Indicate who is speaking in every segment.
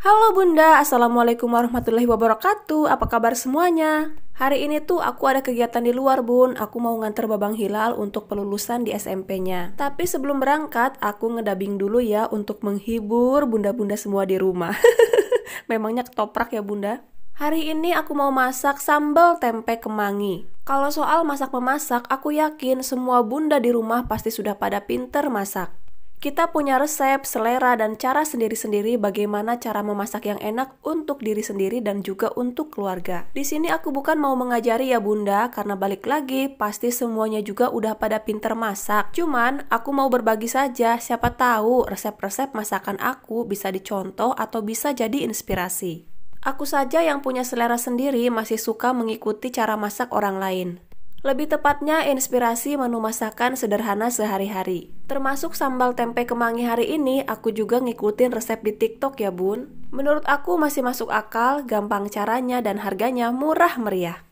Speaker 1: Halo Bunda, Assalamualaikum warahmatullahi wabarakatuh Apa kabar semuanya? Hari ini tuh aku ada kegiatan di luar bun Aku mau nganter Babang Hilal untuk pelulusan di SMP-nya Tapi sebelum berangkat, aku ngedabing dulu ya Untuk menghibur bunda-bunda semua di rumah Memangnya ketoprak ya bunda? Hari ini aku mau masak sambal tempe kemangi Kalau soal masak-memasak, aku yakin semua bunda di rumah pasti sudah pada pinter masak kita punya resep, selera, dan cara sendiri-sendiri bagaimana cara memasak yang enak untuk diri sendiri dan juga untuk keluarga. Di sini aku bukan mau mengajari ya bunda, karena balik lagi pasti semuanya juga udah pada pinter masak. Cuman aku mau berbagi saja, siapa tahu resep-resep masakan aku bisa dicontoh atau bisa jadi inspirasi. Aku saja yang punya selera sendiri masih suka mengikuti cara masak orang lain. Lebih tepatnya inspirasi menu masakan sederhana sehari-hari. Termasuk sambal tempe kemangi hari ini, aku juga ngikutin resep di TikTok ya bun. Menurut aku masih masuk akal, gampang caranya dan harganya murah meriah.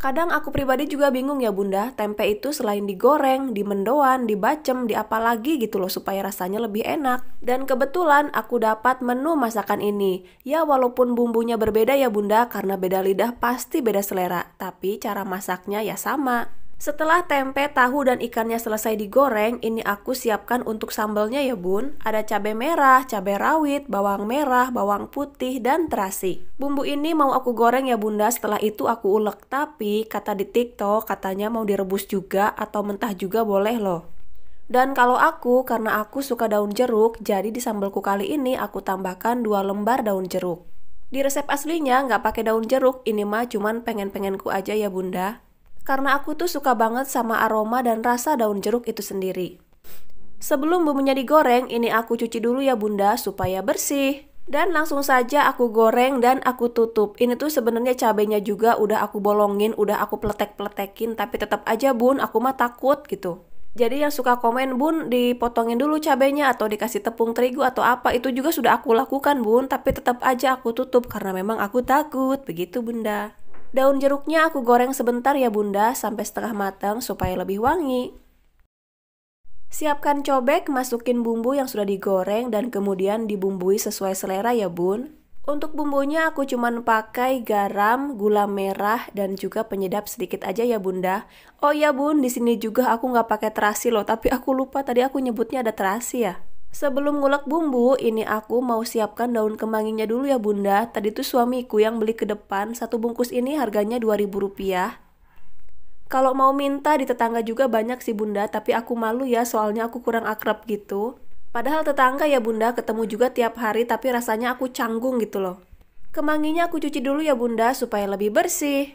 Speaker 1: Kadang aku pribadi juga bingung ya bunda, tempe itu selain digoreng, dimendoan, dibacem, di apa lagi gitu loh supaya rasanya lebih enak. Dan kebetulan aku dapat menu masakan ini. Ya walaupun bumbunya berbeda ya bunda, karena beda lidah pasti beda selera, tapi cara masaknya ya sama. Setelah tempe, tahu, dan ikannya selesai digoreng, ini aku siapkan untuk sambalnya ya bun. Ada cabai merah, cabai rawit, bawang merah, bawang putih, dan terasi. Bumbu ini mau aku goreng ya bunda, setelah itu aku ulek. Tapi kata di tiktok katanya mau direbus juga atau mentah juga boleh loh. Dan kalau aku, karena aku suka daun jeruk, jadi di sambalku kali ini aku tambahkan 2 lembar daun jeruk. Di resep aslinya nggak pakai daun jeruk, ini mah cuman pengen-pengenku aja ya bunda karena aku tuh suka banget sama aroma dan rasa daun jeruk itu sendiri. Sebelum bumbunya digoreng, ini aku cuci dulu ya bunda supaya bersih. Dan langsung saja aku goreng dan aku tutup. Ini tuh sebenarnya cabenya juga udah aku bolongin, udah aku peletek-peletekin, tapi tetap aja bun, aku mah takut gitu. Jadi yang suka komen bun dipotongin dulu cabenya atau dikasih tepung terigu atau apa itu juga sudah aku lakukan bun tapi tetap aja aku tutup karena memang aku takut begitu bunda. Daun jeruknya aku goreng sebentar ya bunda sampai setengah matang supaya lebih wangi. Siapkan cobek, masukin bumbu yang sudah digoreng dan kemudian dibumbui sesuai selera ya bun. Untuk bumbunya aku cuman pakai garam, gula merah, dan juga penyedap sedikit aja ya bunda. Oh ya bun, di sini juga aku nggak pakai terasi loh, tapi aku lupa tadi aku nyebutnya ada terasi ya. Sebelum ngulek bumbu, ini aku mau siapkan daun kemanginya dulu ya bunda. Tadi tuh suamiku yang beli ke depan, satu bungkus ini harganya Rp2.000. Kalau mau minta di tetangga juga banyak sih bunda, tapi aku malu ya soalnya aku kurang akrab gitu. Padahal tetangga ya bunda ketemu juga tiap hari tapi rasanya aku canggung gitu loh. Kemanginya aku cuci dulu ya bunda supaya lebih bersih.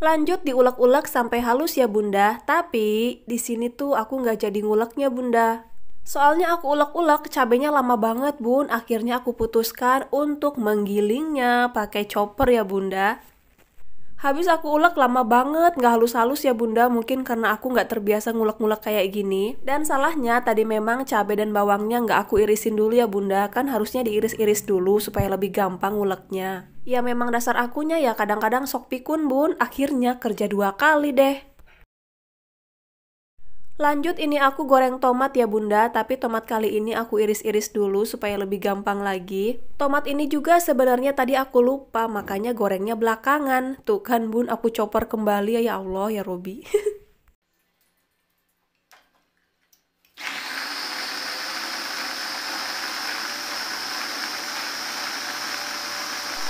Speaker 1: Lanjut diulek-ulek sampai halus ya bunda, tapi di sini tuh aku nggak jadi nguleknya bunda. Soalnya aku ulek-ulek cabenya lama banget bun, akhirnya aku putuskan untuk menggilingnya pakai chopper ya bunda. Habis aku ulek lama banget, nggak halus-halus ya bunda, mungkin karena aku nggak terbiasa ngulek-ngulek kayak gini. Dan salahnya tadi memang cabai dan bawangnya nggak aku irisin dulu ya bunda, kan harusnya diiris-iris dulu supaya lebih gampang nguleknya. Ya memang dasar akunya ya kadang-kadang sok pikun bun, akhirnya kerja dua kali deh. Lanjut ini aku goreng tomat ya bunda, tapi tomat kali ini aku iris-iris dulu supaya lebih gampang lagi. Tomat ini juga sebenarnya tadi aku lupa, makanya gorengnya belakangan. Tuh kan bun, aku chopper kembali ya, ya Allah ya Robi.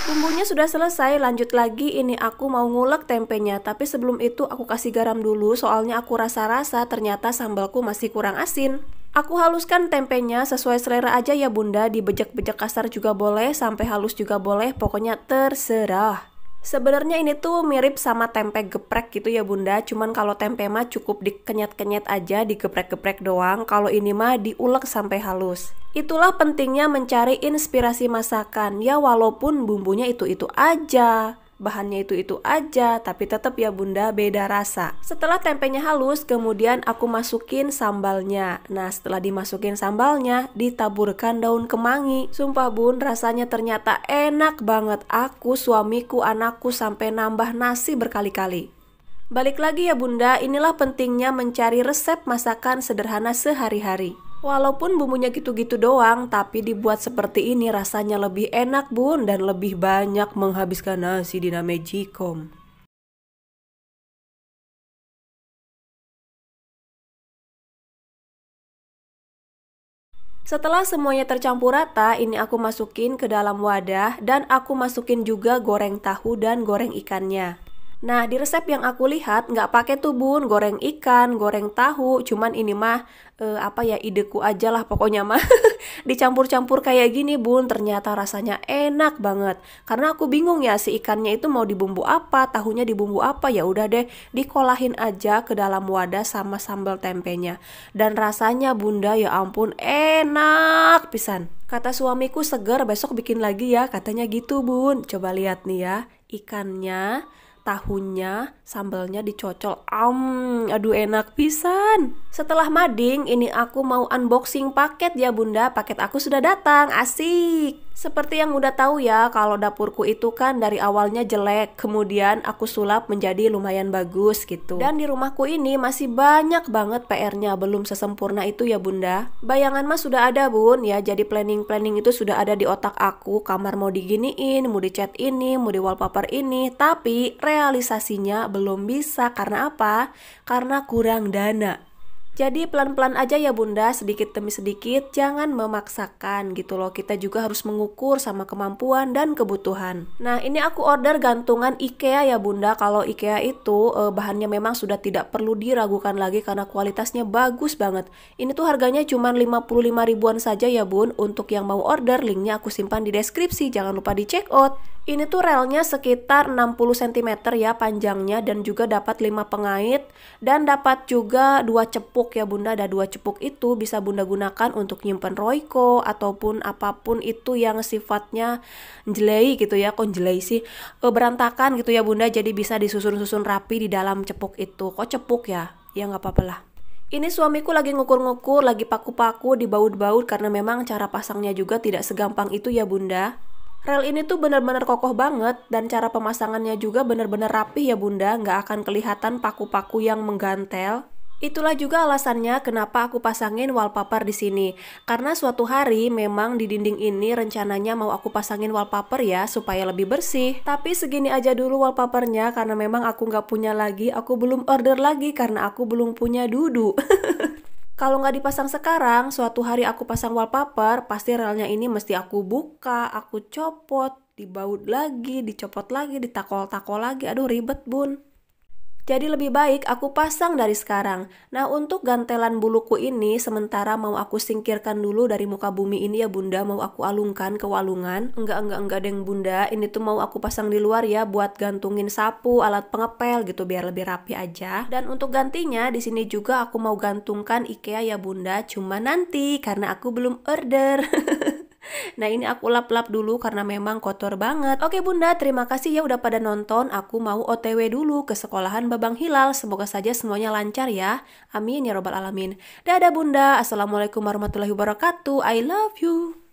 Speaker 1: Bumbunya sudah selesai, lanjut lagi ini aku mau ngulek tempenya Tapi sebelum itu aku kasih garam dulu soalnya aku rasa-rasa ternyata sambalku masih kurang asin Aku haluskan tempenya sesuai selera aja ya bunda Dibejek-bejek kasar juga boleh, sampai halus juga boleh, pokoknya terserah Sebenarnya ini tuh mirip sama tempe geprek gitu ya bunda Cuman kalau tempe mah cukup dikenyat-kenyat aja, digeprek-geprek doang Kalau ini mah diulek sampai halus Itulah pentingnya mencari inspirasi masakan, ya walaupun bumbunya itu-itu aja, bahannya itu-itu aja, tapi tetap ya bunda beda rasa. Setelah tempenya halus, kemudian aku masukin sambalnya. Nah setelah dimasukin sambalnya, ditaburkan daun kemangi. Sumpah bun, rasanya ternyata enak banget. Aku, suamiku, anakku sampai nambah nasi berkali-kali. Balik lagi ya bunda, inilah pentingnya mencari resep masakan sederhana sehari-hari. Walaupun bumbunya gitu-gitu doang, tapi dibuat seperti ini rasanya lebih enak bun dan lebih banyak menghabiskan nasi di Jikom. Setelah semuanya tercampur rata, ini aku masukin ke dalam wadah dan aku masukin juga goreng tahu dan goreng ikannya. Nah, di resep yang aku lihat nggak pakai tuh bun, goreng ikan, goreng tahu, cuman ini mah eh, apa ya ideku aja lah pokoknya mah dicampur-campur kayak gini bun, ternyata rasanya enak banget. Karena aku bingung ya si ikannya itu mau dibumbu apa, tahunya dibumbu apa ya udah deh dikolahin aja ke dalam wadah sama sambal tempenya. Dan rasanya bunda ya ampun enak pisan. Kata suamiku segar besok bikin lagi ya katanya gitu bun. Coba lihat nih ya ikannya tahunya sambalnya dicocol. Am, aduh enak pisan. Setelah mading, ini aku mau unboxing paket ya Bunda. Paket aku sudah datang. Asik. Seperti yang udah tahu ya, kalau dapurku itu kan dari awalnya jelek, kemudian aku sulap menjadi lumayan bagus gitu. Dan di rumahku ini masih banyak banget PR-nya, belum sesempurna itu ya bunda. Bayangan mah sudah ada bun ya, jadi planning-planning itu sudah ada di otak aku, kamar mau diginiin, mau dicat ini, mau di wallpaper ini, tapi realisasinya belum bisa, karena apa? Karena kurang dana. Jadi pelan-pelan aja ya bunda, sedikit demi sedikit, jangan memaksakan gitu loh. Kita juga harus mengukur sama kemampuan dan kebutuhan. Nah ini aku order gantungan IKEA ya bunda. Kalau IKEA itu eh, bahannya memang sudah tidak perlu diragukan lagi karena kualitasnya bagus banget. Ini tuh harganya cuma 55 ribuan saja ya bun. Untuk yang mau order, linknya aku simpan di deskripsi. Jangan lupa di check out. Ini tuh relnya sekitar 60 cm ya panjangnya dan juga dapat 5 pengait dan dapat juga dua cepuk cepuk ya bunda ada dua cepuk itu bisa bunda gunakan untuk nyimpen royco ataupun apapun itu yang sifatnya jelei gitu ya kok jelei sih e, berantakan gitu ya bunda jadi bisa disusun-susun rapi di dalam cepuk itu kok cepuk ya ya nggak apa-apa lah ini suamiku lagi ngukur-ngukur, lagi paku-paku, dibaut-baut karena memang cara pasangnya juga tidak segampang itu ya bunda. Rel ini tuh bener-bener kokoh banget dan cara pemasangannya juga bener-bener rapih ya bunda, nggak akan kelihatan paku-paku yang menggantel. Itulah juga alasannya kenapa aku pasangin wallpaper di sini. Karena suatu hari memang di dinding ini rencananya mau aku pasangin wallpaper ya supaya lebih bersih. Tapi segini aja dulu wallpapernya karena memang aku nggak punya lagi, aku belum order lagi karena aku belum punya dudu. Kalau nggak dipasang sekarang, suatu hari aku pasang wallpaper, pasti relnya ini mesti aku buka, aku copot, dibaut lagi, dicopot lagi, ditakol-takol lagi. Aduh ribet bun. Jadi lebih baik aku pasang dari sekarang. Nah untuk gantelan buluku ini sementara mau aku singkirkan dulu dari muka bumi ini ya bunda. Mau aku alungkan ke walungan. Enggak, enggak, enggak deng bunda. Ini tuh mau aku pasang di luar ya buat gantungin sapu, alat pengepel gitu biar lebih rapi aja. Dan untuk gantinya di sini juga aku mau gantungkan IKEA ya bunda. Cuma nanti karena aku belum order. Nah ini aku lap-lap dulu karena memang kotor banget Oke bunda terima kasih ya udah pada nonton Aku mau otw dulu ke sekolahan Babang Hilal Semoga saja semuanya lancar ya Amin ya robbal alamin Dadah bunda Assalamualaikum warahmatullahi wabarakatuh I love you